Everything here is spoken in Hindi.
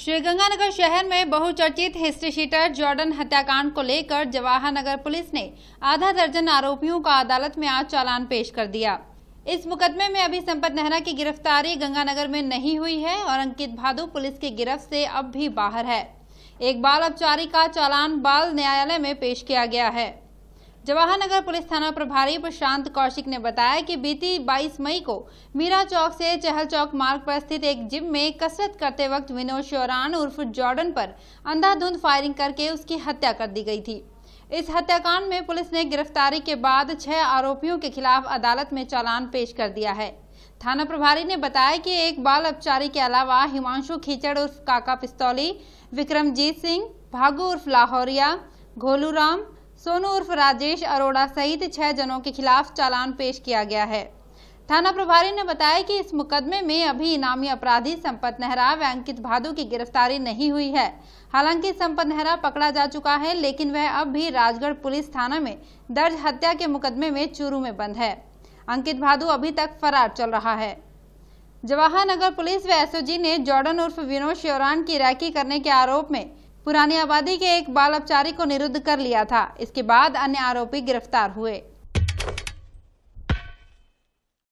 श्रीगंगानगर शहर में बहुचर्चित हिस्ट्री शीटर जॉर्डन हत्याकांड को लेकर जवाहर नगर पुलिस ने आधा दर्जन आरोपियों का अदालत में आज चालान पेश कर दिया इस मुकदमे में अभी संपत नेहरा की गिरफ्तारी गंगानगर में नहीं हुई है और अंकित भादु पुलिस की गिरफ्त से अब भी बाहर है एक बाल अपचारी का चालान बाल न्यायालय में पेश किया गया है जवाहरनगर पुलिस थाना प्रभारी प्रशांत कौशिक ने बताया कि बीती 22 मई को मीरा चौक से चहल चौक मार्ग पर स्थित एक जिम में कसरत करते वक्त विनोद शोरान उर्फ जॉर्डन पर अंधाधुंध फायरिंग करके उसकी हत्या कर दी गई थी इस हत्याकांड में पुलिस ने गिरफ्तारी के बाद छह आरोपियों के खिलाफ अदालत में चालान पेश कर दिया है थाना प्रभारी ने बताया कि एक बाल अपचारी के अलावा हिमांशु खीचड़ उर्फ काका पिस्तौली विक्रमजीत सिंह भागु उर्फ लाहौरिया घोलूराम सोनू उर्फ राजेश अरोड़ा सहित छह जनों के खिलाफ चालान पेश किया गया है थाना प्रभारी ने बताया कि इस मुकदमे में अभी इनामी अपराधी संपत नेहरा व अंकित भादु की गिरफ्तारी नहीं हुई है हालांकि संपत नेहरा पकड़ा जा चुका है लेकिन वह अब भी राजगढ़ पुलिस थाना में दर्ज हत्या के मुकदमे में चूरू में बंद है अंकित भादु अभी तक फरार चल रहा है जवाहर नगर पुलिस व एसओजी ने जॉर्डन उर्फ विनोद श्योरान की रैकी करने के आरोप में पुरानी आबादी के एक बाल अपचारी को निरुद्ध कर लिया था इसके बाद अन्य आरोपी गिरफ्तार हुए